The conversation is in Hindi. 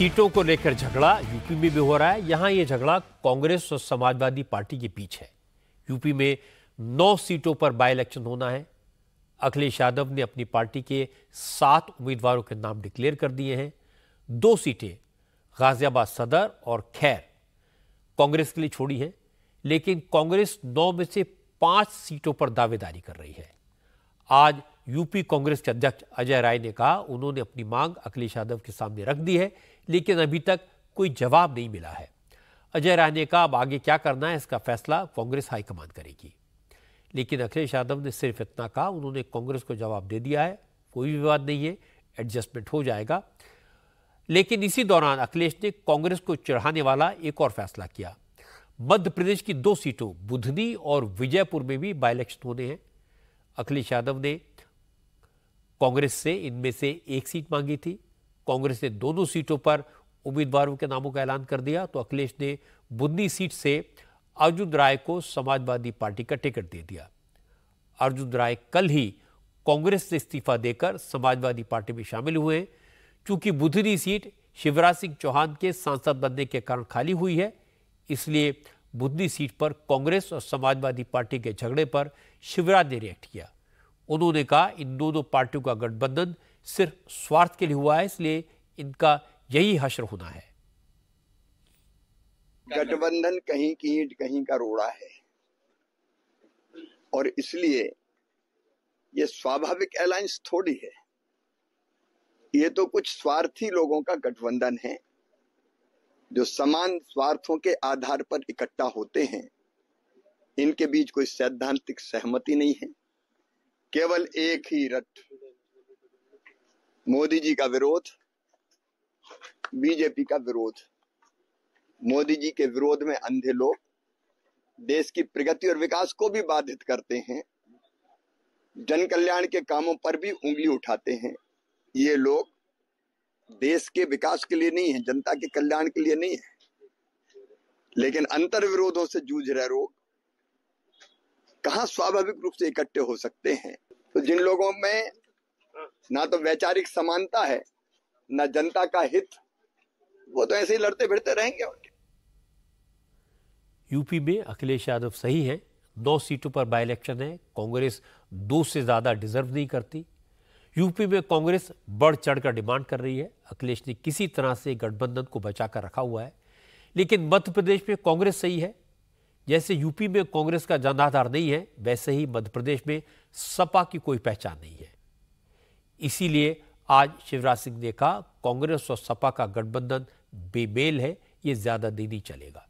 सीटों को लेकर झगड़ा यूपी में भी हो रहा है यहां यह झगड़ा कांग्रेस और समाजवादी पार्टी के बीच है यूपी में नौ सीटों पर बाय इलेक्शन होना है अखिलेश यादव ने अपनी पार्टी के सात उम्मीदवारों के नाम डिक्लेयर कर दिए हैं दो सीटें गाजियाबाद सदर और खैर कांग्रेस के लिए छोड़ी हैं लेकिन कांग्रेस नौ में से पांच सीटों पर दावेदारी कर रही है आज यूपी कांग्रेस के अध्यक्ष अजय राय ने कहा उन्होंने अपनी मांग अखिलेश यादव के सामने रख दी है लेकिन अभी तक कोई जवाब नहीं मिला है अजय राय ने कहा अब आगे क्या करना है इसका फैसला कांग्रेस हाईकमान करेगी लेकिन अखिलेश यादव ने सिर्फ इतना कहा उन्होंने कांग्रेस को जवाब दे दिया है कोई विवाद नहीं है एडजस्टमेंट हो जाएगा लेकिन इसी दौरान अखिलेश ने कांग्रेस को चढ़ाने वाला एक और फैसला किया मध्य प्रदेश की दो सीटों बुधनी और विजयपुर में भी बाई इलेक्शन होने हैं अखिलेश यादव ने कांग्रेस से इनमें से एक सीट मांगी थी कांग्रेस ने दोनों सीटों पर उम्मीदवारों के नामों का ऐलान कर दिया तो अखिलेश ने बुंदी सीट से अर्जुन राय को समाजवादी पार्टी का टिकट दे दिया अर्जुन राय कल ही कांग्रेस से इस्तीफा देकर समाजवादी पार्टी में शामिल हुए चूंकि बुधनी सीट शिवराज सिंह चौहान के सांसद बनने के कारण खाली हुई है इसलिए बुधनी सीट पर कांग्रेस और समाजवादी पार्टी के झगड़े पर शिवराज ने रिएक्ट किया उन्होंने कहा इन दोनों पार्टियों का गठबंधन सिर्फ स्वार्थ के लिए हुआ है इसलिए इनका यही हश्र होना है गठबंधन कहीं की ईट कहीं का रोड़ा है और इसलिए यह स्वाभाविक अलायंस थोड़ी है ये तो कुछ स्वार्थी लोगों का गठबंधन है जो समान स्वार्थों के आधार पर इकट्ठा होते हैं इनके बीच कोई सैद्धांतिक सहमति नहीं है केवल एक ही रट मोदी जी का विरोध बीजेपी का विरोध मोदी जी के विरोध में अंधे लोग देश की प्रगति और विकास को भी बाधित करते हैं जन कल्याण के कामों पर भी उंगली उठाते हैं ये लोग देश के विकास के लिए नहीं है जनता के कल्याण के लिए नहीं है लेकिन अंतर विरोधों से जूझ रहे लोग कहा स्वाभाविक रूप से इकट्ठे हो सकते हैं तो जिन लोगों में ना तो वैचारिक समानता है ना जनता का हित वो तो ऐसे ही लड़ते भिड़ते रहेंगे यूपी में अखिलेश यादव सही है दो सीटों पर बाई इलेक्शन है कांग्रेस दो से ज्यादा डिजर्व नहीं करती यूपी में कांग्रेस बढ़ चढ़कर डिमांड कर रही है अखिलेश ने किसी तरह से गठबंधन को बचाकर रखा हुआ है लेकिन मध्य प्रदेश में कांग्रेस सही है जैसे यूपी में कांग्रेस का जनाधार नहीं है वैसे ही मध्य प्रदेश में सपा की कोई पहचान नहीं है इसीलिए आज शिवराज सिंह ने कहा कांग्रेस और सपा का गठबंधन बेमेल है ये ज़्यादा दिन ही चलेगा